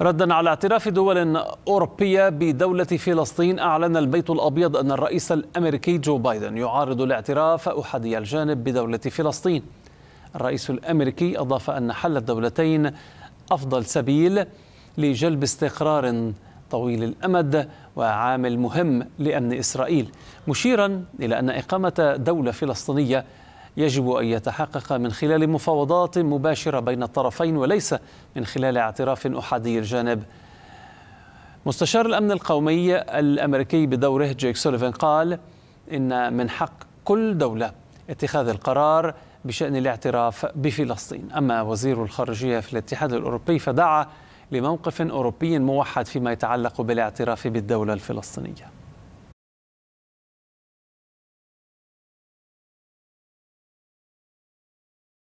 ردا على اعتراف دول أوروبية بدولة فلسطين أعلن البيت الأبيض أن الرئيس الأمريكي جو بايدن يعارض الاعتراف أحادي الجانب بدولة فلسطين الرئيس الأمريكي أضاف أن حل الدولتين أفضل سبيل لجلب استقرار طويل الأمد وعامل مهم لأمن إسرائيل مشيرا إلى أن إقامة دولة فلسطينية يجب أن يتحقق من خلال مفاوضات مباشرة بين الطرفين وليس من خلال اعتراف أحادي الجانب مستشار الأمن القومي الأمريكي بدوره جيك سوليفان قال إن من حق كل دولة اتخاذ القرار بشأن الاعتراف بفلسطين أما وزير الخارجية في الاتحاد الأوروبي فدعا لموقف أوروبي موحد فيما يتعلق بالاعتراف بالدولة الفلسطينية